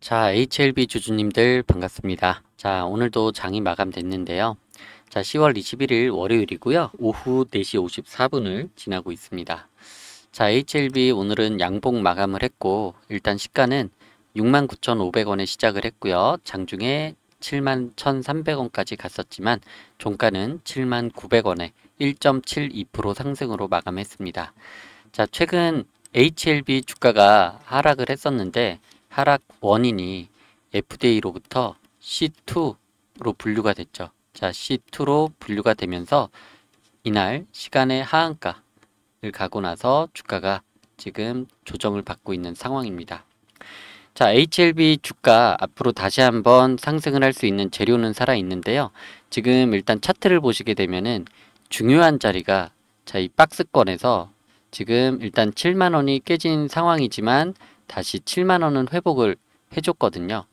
자, HLB 주주님들 반갑습니다. 자, 오늘도 장이 마감됐는데요. 자, 10월 21일 월요일이고요. 오후 4시 54분을 지나고 있습니다. 자, HLB 오늘은 양봉 마감을 했고 일단 시가는 69,500원에 시작을 했고요. 장중에 71,300원까지 갔었지만 종가는 7,900원에 0 1.72% 상승으로 마감했습니다. 자, 최근 HLB 주가가 하락을 했었는데 하락 원인이 FDA로부터 C2로 분류가 됐죠. 자, C2로 분류가 되면서 이날 시간의 하한가를 가고 나서 주가가 지금 조정을 받고 있는 상황입니다. 자, HLB 주가 앞으로 다시 한번 상승을 할 수 있는 재료는 살아 있는데요. 지금 일단 차트를 보시게 되면은 중요한 자리가 자, 이 박스권에서 지금 일단 7만 원이 깨진 상황이지만 다시 7만원은 회복을 해줬거든요.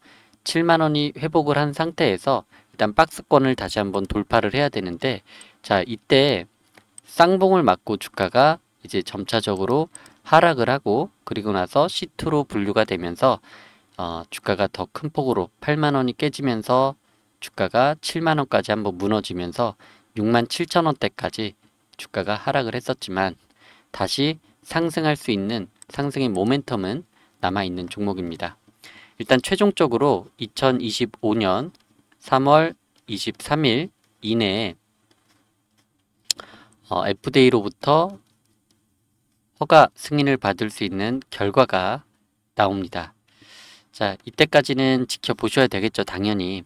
7만원이 회복을 한 상태에서 일단 박스권을 다시 한번 돌파를 해야 되는데 자 이때 쌍봉을 맞고 주가가 이제 점차적으로 하락을 하고 그리고 나서 C2로 분류가 되면서 어, 주가가 더 큰 폭으로 8만원이 깨지면서 주가가 7만원까지 한번 무너지면서 6만 7천원대까지 주가가 하락을 했었지만 다시 상승할 수 있는 상승의 모멘텀은 남아있는 종목입니다. 일단 최종적으로 2025년 3월 23일 이내에 어, FDA로부터 허가 승인을 받을 수 있는 결과가 나옵니다. 자, 이때까지는 지켜보셔야 되겠죠, 당연히.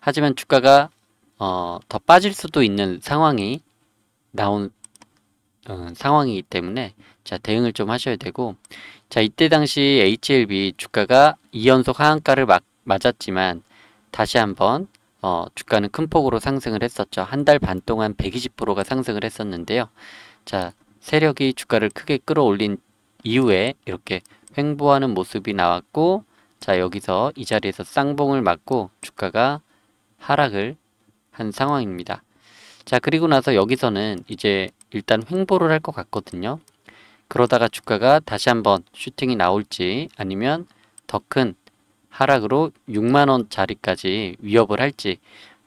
하지만 주가가 어, 더 빠질 수도 있는 상황이 나온 어, 상황이기 때문에 자, 대응을 좀 하셔야 되고 자, 이때 당시 HLB 주가가 2연속 하한가를 막, 맞았지만 다시 한번 어, 주가는 큰 폭으로 상승을 했었죠. 한 달 반 동안 120%가 상승을 했었는데요. 자, 세력이 주가를 크게 끌어올린 이후에 이렇게 횡보하는 모습이 나왔고 자, 여기서 이 자리에서 쌍봉을 맞고 주가가 하락을 한 상황입니다. 자, 그리고 나서 여기서는 이제 일단 횡보를 할 것 같거든요. 그러다가 주가가 다시 한번 슈팅이 나올지 아니면 더 큰 하락으로 6만원 자리까지 위협을 할지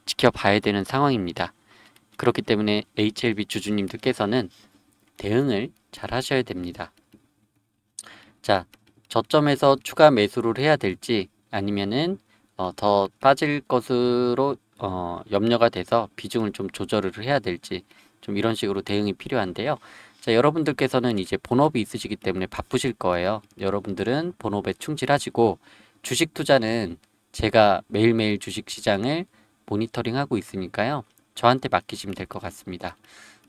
지켜봐야 되는 상황입니다. 그렇기 때문에 HLB 주주님들께서는 대응을 잘 하셔야 됩니다. 자, 저점에서 추가 매수를 해야 될지 아니면은 어, 더 빠질 것으로 어, 염려가 돼서 비중을 좀 조절을 해야 될지 좀 이런 식으로 대응이 필요한데요. 자, 여러분들께서는 이제 본업이 있으시기 때문에 바쁘실 거예요. 여러분들은 본업에 충실하시고 주식 투자는 제가 매일매일 주식 시장을 모니터링하고 있으니까요. 저한테 맡기시면 될 것 같습니다.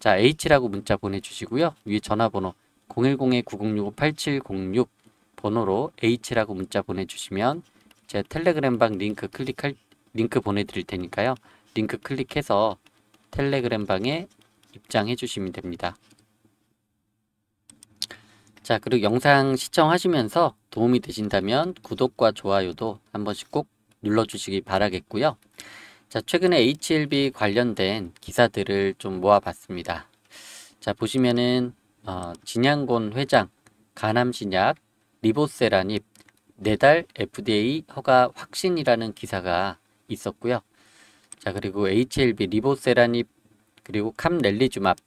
자, H라고 문자 보내주시고요. 위에 전화번호 010-9065-8706 번호로 H라고 문자 보내주시면 제 텔레그램방 링크 클릭할 링크 보내드릴 테니까요. 링크 클릭해서 텔레그램방에 입장해 주시면 됩니다. 자 그리고 영상 시청하시면서 도움이 되신다면 구독과 좋아요도 한 번씩 꼭 눌러주시기 바라겠고요. 자 최근에 HLB 관련된 기사들을 좀 모아봤습니다. 자 보시면은 어, 진양곤 회장 간암신약 리보세라닙 네달 FDA 허가 확신이라는 기사가 있었고요. 자 그리고 HLB 리보세라닙 그리고 캄렐리주맙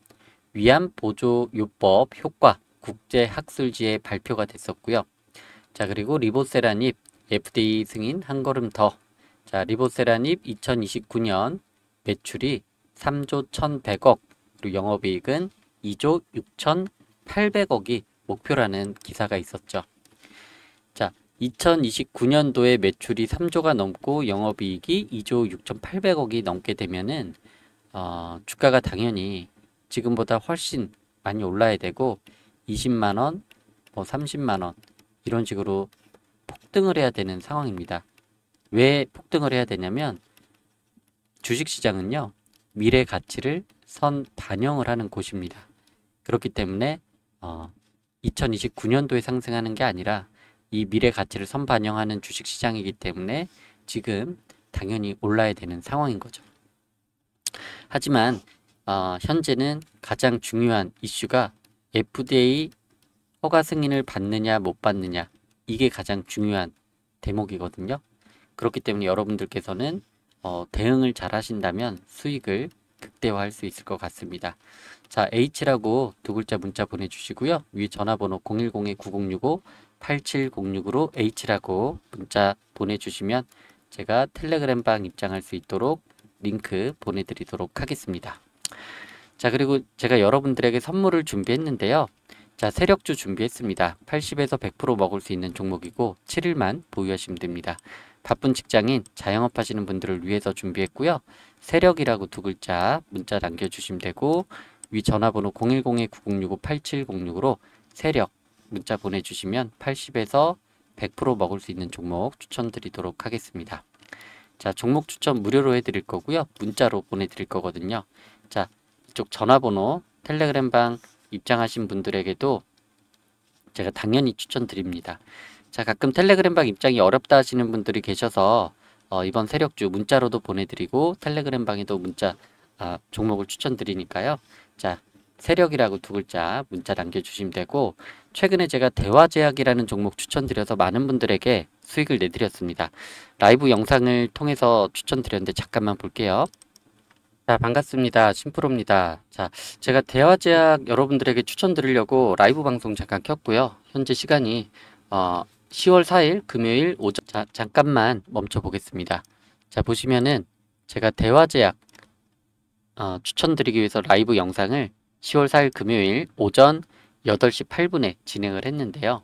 위암 보조 요법 효과 국제학술지에 발표가 됐었고요. 자 그리고 리보세라닙 FDA 승인 한 걸음 더. 자 리보세라닙 2029년 매출이 3조 1,100억 그리고 영업이익은 2조 6,800억이 목표라는 기사가 있었죠. 자 2029년도에 매출이 3조가 넘고 영업이익이 2조 6,800억이 넘게 되면은 어, 주가가 당연히 지금보다 훨씬 많이 올라야 되고 20만원, 뭐 30만원 이런 식으로 폭등을 해야 되는 상황입니다. 왜 폭등을 해야 되냐면 주식시장은요. 미래 가치를 선 반영을 하는 곳입니다. 그렇기 때문에 어, 2029년도에 상승하는 게 아니라 이 미래 가치를 선 반영하는 주식시장이기 때문에 지금 당연히 올라야 되는 상황인 거죠. 하지만 어, 현재는 가장 중요한 이슈가 FDA 허가 승인을 받느냐 못 받느냐 이게 가장 중요한 대목이거든요. 그렇기 때문에 여러분들께서는 어, 대응을 잘 하신다면 수익을 극대화할 수 있을 것 같습니다. 자 H라고 두 글자 문자 보내주시고요. 위 전화번호 010-9065-8706으로 H라고 문자 보내주시면 제가 텔레그램방 입장할 수 있도록 링크 보내드리도록 하겠습니다. 자 그리고 제가 여러분들에게 선물을 준비했는데요. 자 세력주 준비했습니다. 80에서 100% 먹을 수 있는 종목이고 7일만 보유하시면 됩니다. 바쁜 직장인, 자영업 하시는 분들을 위해서 준비했고요. 세력이라고 두 글자 문자 남겨주시면 되고 위 전화번호 010-9065-8706으로 세력 문자 보내주시면 80에서 100% 먹을 수 있는 종목 추천드리도록 하겠습니다. 자 종목 추천 무료로 해드릴 거고요. 문자로 보내드릴 거거든요. 자 이쪽 전화번호 텔레그램방 입장하신 분들에게도 제가 당연히 추천드립니다. 자 가끔 텔레그램방 입장이 어렵다 하시는 분들이 계셔서 어, 이번 세력주 문자로도 보내드리고 텔레그램방에도 문자 아, 종목을 추천드리니까요. 자 세력이라고 두 글자 문자 남겨주시면 되고 최근에 제가 대화제약이라는 종목 추천드려서 많은 분들에게 수익을 내드렸습니다. 라이브 영상을 통해서 추천드렸는데 잠깐만 볼게요. 자, 반갑습니다. 심프로입니다. 자, 제가 대화제약 여러분들에게 추천드리려고 라이브 방송 잠깐 켰고요. 현재 시간이 어, 10월 4일 금요일 오전 자, 잠깐만 멈춰 보겠습니다. 자, 보시면은 제가 대화제약 어, 추천드리기 위해서 라이브 영상을 10월 4일 금요일 오전 8시 8분에 진행을 했는데요.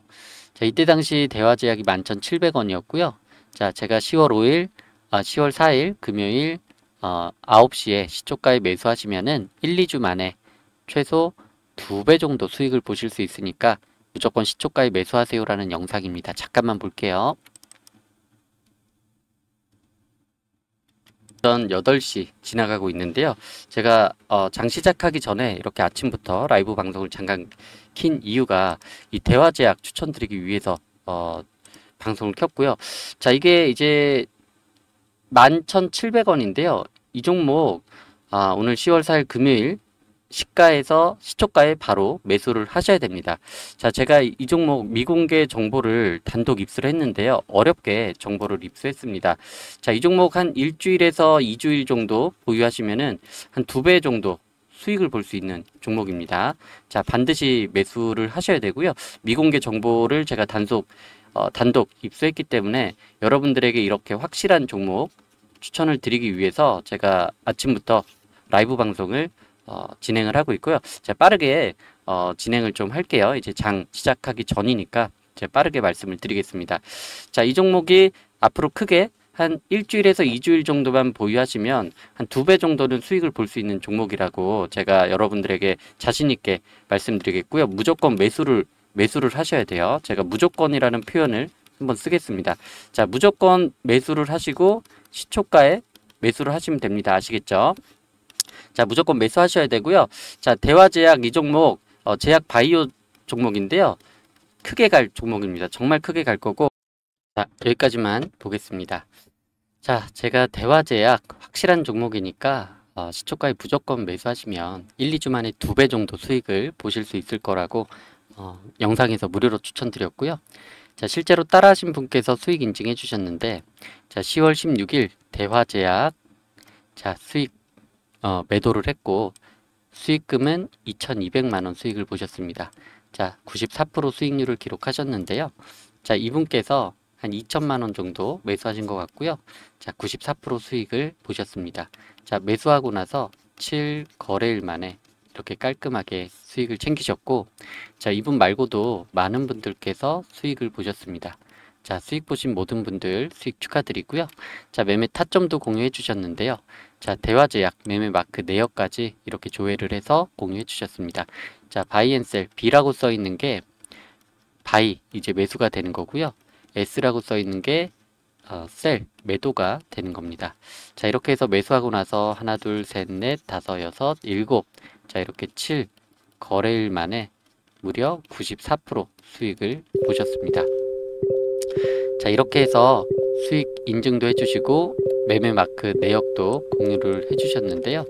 자, 이때 당시 대화제약이 11,700원이었고요. 자, 제가 10월 5일, 아, 10월 4일 금요일 어, 9시에 시초가에 매수하시면은 1, 2주 만에 최소 2배 정도 수익을 보실 수 있으니까 무조건 시초가에 매수하세요라는 영상입니다. 잠깐만 볼게요. 전 8시 지나가고 있는데요. 제가 어, 장 시작하기 전에 이렇게 아침부터 라이브 방송을 잠깐 킨 이유가 이 대화제약 추천드리기 위해서 어, 방송을 켰고요. 자 이게 이제 11,700원인데요. 이 종목 아, 오늘 10월 4일 금요일 시가에서 시초가에 바로 매수를 하셔야 됩니다. 자, 제가 이 종목 미공개 정보를 단독 입수를 했는데요. 어렵게 정보를 입수했습니다. 자, 이 종목 한 일주일에서 2주일 정도 보유하시면은 한 두 배 정도 수익을 볼 수 있는 종목입니다. 자, 반드시 매수를 하셔야 되고요. 미공개 정보를 제가 단속 어, 단독 입수했기 때문에 여러분들에게 이렇게 확실한 종목 추천을 드리기 위해서 제가 아침부터 라이브 방송을 어, 진행을 하고 있고요. 제가 빠르게 어, 진행을 좀 할게요. 이제 장 시작하기 전이니까 제가 빠르게 말씀을 드리겠습니다. 자, 이 종목이 앞으로 크게 한 일주일에서 이주일 정도만 보유하시면 한 두 배 정도는 수익을 볼 수 있는 종목이라고 제가 여러분들에게 자신 있게 말씀드리겠고요. 무조건 매수를 매수를 하셔야 돼요. 제가 무조건이라는 표현을 한번 쓰겠습니다. 자, 무조건 매수를 하시고 시초가에 매수를 하시면 됩니다. 아시겠죠? 자, 무조건 매수하셔야 되고요. 자, 대화제약 이 종목, 어, 제약 바이오 종목인데요. 크게 갈 종목입니다. 정말 크게 갈 거고 자, 여기까지만 보겠습니다. 자, 제가 대화제약 확실한 종목이니까 어, 시초가에 무조건 매수하시면 1, 2주 만에 두 배 정도 수익을 보실 수 있을 거라고 어, 영상에서 무료로 추천드렸고요. 자, 실제로 따라하신 분께서 수익 인증해 주셨는데 자, 10월 16일 대화제약 자, 수익 어, 매도를 했고 수익금은 2,200만 원 수익을 보셨습니다. 자, 94% 수익률을 기록하셨는데요. 자, 이분께서 한 2천만 원 정도 매수하신 것 같고요. 자, 94% 수익을 보셨습니다. 자, 매수하고 나서 7 거래일 만에 이렇게 깔끔하게 수익을 챙기셨고 자 이분 말고도 많은 분들께서 수익을 보셨습니다. 자 수익 보신 모든 분들 수익 축하드리고요. 자 매매 타점도 공유해 주셨는데요. 자 대화제약 매매 마크 내역까지 이렇게 조회를 해서 공유해 주셨습니다. 자 바이앤셀 B라고 써 있는 게 바이 이제 매수가 되는 거고요. S라고 써 있는 게 어, 셀 매도가 되는 겁니다. 자 이렇게 해서 매수하고 나서 하나 둘 셋 넷 다섯 여섯 일곱 자 이렇게 7 거래일 만에 무려 94% 수익을 보셨습니다. 자 이렇게 해서 수익 인증도 해주시고 매매 마크 내역도 공유를 해주셨는데요.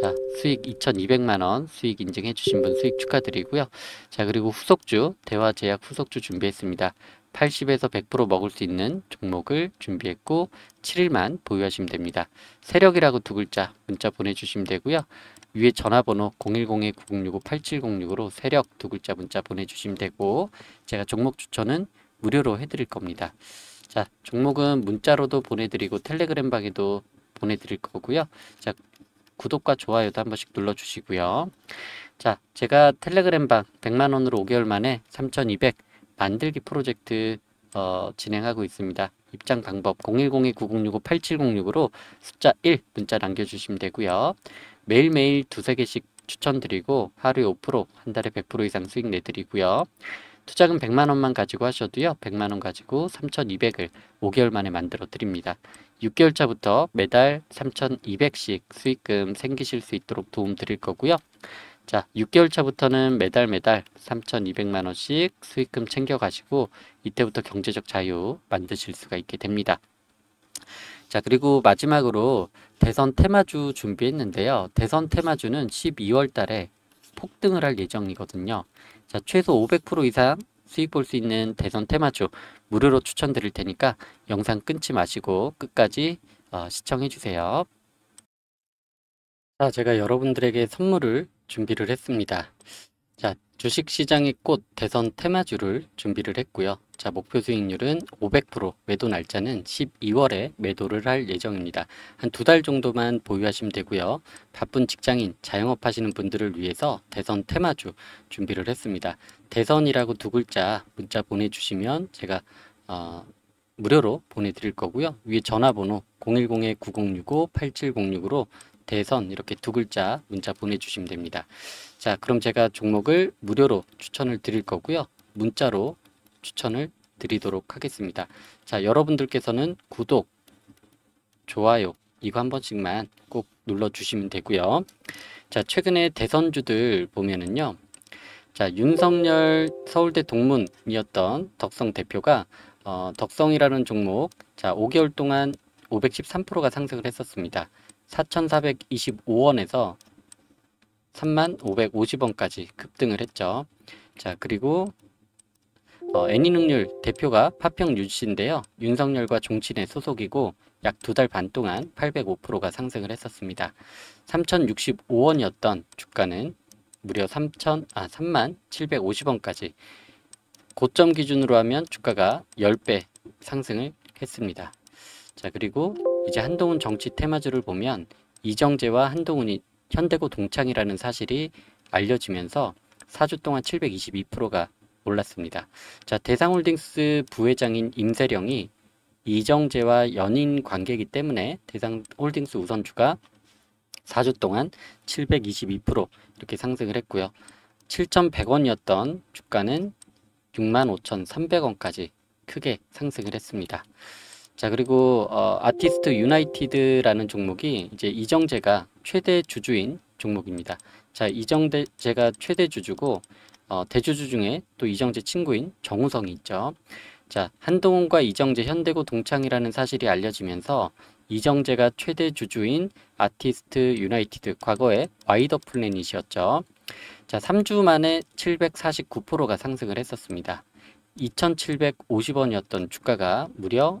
자 수익 2,200만원 수익 인증해주신 분 수익 축하드리고요. 자 그리고 후속주 대화제약 후속주 준비했습니다. 80에서 100% 먹을 수 있는 종목을 준비했고 7일만 보유하시면 됩니다. 세력이라고 두 글자 문자 보내주시면 되고요. 위에 전화번호 010-9065-8706으로 세력 두 글자 문자 보내주시면 되고 제가 종목 추천은 무료로 해드릴 겁니다. 자 종목은 문자로도 보내드리고 텔레그램 방에도 보내드릴 거고요. 자 구독과 좋아요도 한 번씩 눌러주시고요. 자 제가 텔레그램 방 100만원으로 5개월 만에 3200 만들기 프로젝트 어, 진행하고 있습니다. 입장 방법 010-9065-8706으로 숫자 1 문자 남겨주시면 되고요. 매일매일 두세 개씩 추천드리고 하루에 5%한 달에 100% 이상 수익 내드리고요. 투자금 100만원만 가지고 하셔도요. 100만원 가지고 3,200을 5개월 만에 만들어 드립니다. 6개월차부터 매달 3,200씩 수익금 생기실 수 있도록 도움 드릴 거고요. 자, 6개월차부터는 매달 매달 3,200만원씩 수익금 챙겨가시고 이때부터 경제적 자유 만드실 수가 있게 됩니다. 자 그리고 마지막으로 대선 테마주 준비했는데요. 대선 테마주는 12월 달에 폭등을 할 예정이거든요. 자 최소 500% 이상 수익 볼 수 있는 대선 테마주 무료로 추천드릴 테니까 영상 끊지 마시고 끝까지 어, 시청해 주세요. 자 제가 여러분들에게 선물을 준비를 했습니다. 주식시장의 꽃 대선 테마주를 준비를 했고요. 자 목표 수익률은 500% 매도 날짜는 12월에 매도를 할 예정입니다. 한 두 달 정도만 보유하시면 되고요. 바쁜 직장인, 자영업 하시는 분들을 위해서 대선 테마주 준비를 했습니다. 대선이라고 두 글자 문자 보내주시면 제가 어, 무료로 보내드릴 거고요. 위에 전화번호 010-9065-8706으로 대선 이렇게 두 글자 문자 보내주시면 됩니다. 자 그럼 제가 종목을 무료로 추천을 드릴 거고요. 문자로 추천을 드리도록 하겠습니다. 자 여러분들께서는 구독, 좋아요 이거 한 번씩만 꼭 눌러주시면 되고요. 자 최근에 대선주들 보면은요. 자 윤석열 서울대 동문이었던 덕성 대표가 어, 덕성이라는 종목 자 5개월 동안 513%가 상승을 했었습니다. 4,425원에서 3,550원까지 급등을 했죠. 자 그리고 어, 애니능률 대표가 파평 유씨인데요. 윤석열과 종친의 소속이고 약 두 달 반 동안 805%가 상승을 했었습니다. 3,065원이었던 주가는 무려 3천 아3 750원까지 고점 기준으로 하면 주가가 10배 상승을 했습니다. 자 그리고 이제 한동훈 정치 테마주를 보면 이정재와 한동훈이 현대고 동창이라는 사실이 알려지면서 4주 동안 722%가 올랐습니다. 자, 대상홀딩스 부회장인 임세령이 이정재와 연인 관계이기 때문에 대상홀딩스 우선주가 4주 동안 722% 이렇게 상승을 했고요. 7,100원이었던 주가는 65,300원까지 크게 상승을 했습니다. 자 그리고 어, 아티스트 유나이티드라는 종목이 이제 이정재가 최대 주주인 종목입니다. 자 이정재가 최대 주주고 어, 대주주 중에 또 이정재 친구인 정우성이 있죠. 자 한동훈과 이정재 현대고 동창이라는 사실이 알려지면서 이정재가 최대 주주인 아티스트 유나이티드 과거에 와이더 플래닛이었죠. 자 3주 만에 749%가 상승을 했었습니다. 2,750원이었던 주가가 무려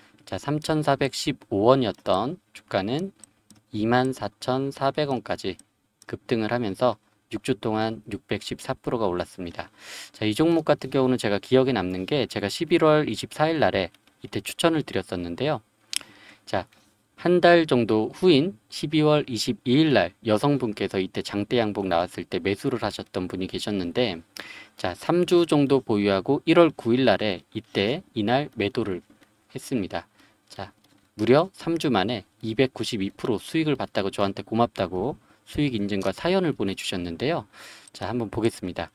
자, 3,415원이었던 주가는 24,400원까지 급등을 하면서 6주 동안 614%가 올랐습니다. 자, 이 종목 같은 경우는 제가 기억에 남는 게 제가 11월 24일 날에 이때 추천을 드렸었는데요. 자, 한 달 정도 후인 12월 22일 날 여성분께서 이때 장대 양봉 나왔을 때 매수를 하셨던 분이 계셨는데 자, 3주 정도 보유하고 1월 9일 날에 이때 이날 매도를 했습니다. 자, 무려 3주 만에 292% 수익을 봤다고 저한테 고맙다고 수익 인증과 사연을 보내주셨는데요. 자, 한번 보겠습니다.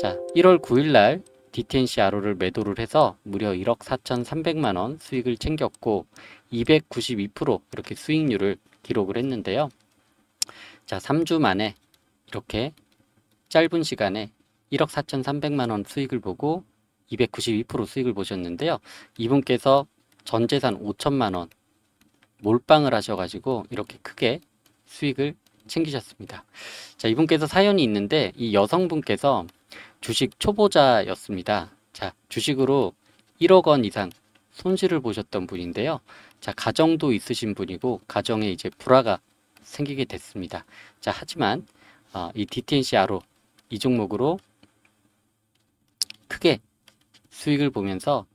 자, 1월 9일날 DTNC RO를 매도를 해서 무려 1억 4,300만원 수익을 챙겼고 292% 이렇게 수익률을 기록을 했는데요. 자, 3주 만에 이렇게 짧은 시간에 1억 4,300만원 수익을 보고 292% 수익을 보셨는데요. 이분께서 전재산 5천만 원 몰빵을 하셔가지고 이렇게 크게 수익을 챙기셨습니다. 자 이분께서 사연이 있는데 이 여성분께서 주식 초보자였습니다. 자 주식으로 1억 원 이상 손실을 보셨던 분인데요. 자 가정도 있으신 분이고 가정에 이제 불화가 생기게 됐습니다. 자 하지만 어, 이 DTNCR로 이 종목으로 크게 수익을 보면서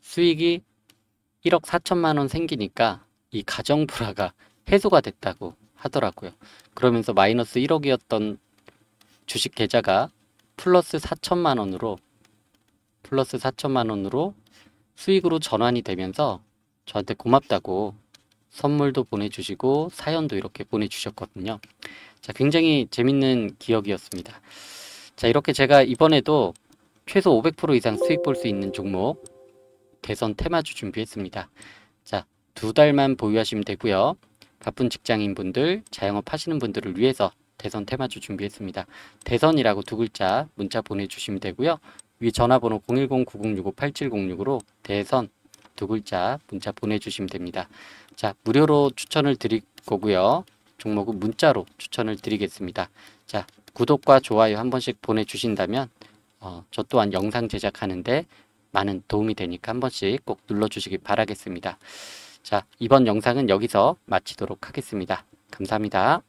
수익이 1억 4천만 원 생기니까 이 가정 불화가 해소가 됐다고 하더라고요. 그러면서 마이너스 1억이었던 주식 계좌가 플러스 4천만 원으로 플러스 4천만 원으로 수익으로 전환이 되면서 저한테 고맙다고 선물도 보내주시고 사연도 이렇게 보내주셨거든요. 자, 굉장히 재밌는 기억이었습니다. 자, 이렇게 제가 이번에도 최소 500% 이상 수익 볼 수 있는 종목 대선 테마주 준비했습니다. 자, 두 달만 보유하시면 되고요. 바쁜 직장인분들, 자영업 하시는 분들을 위해서 대선 테마주 준비했습니다. 대선이라고 두 글자 문자 보내주시면 되고요. 위 전화번호 010-9065-8706으로 대선 두 글자 문자 보내주시면 됩니다. 자, 무료로 추천을 드릴 거고요. 종목은 문자로 추천을 드리겠습니다. 자, 구독과 좋아요 한 번씩 보내주신다면 어, 저 또한 영상 제작하는데 많은 도움이 되니까 한 번씩 꼭 눌러주시기 바라겠습니다. 자, 이번 영상은 여기서 마치도록 하겠습니다. 감사합니다.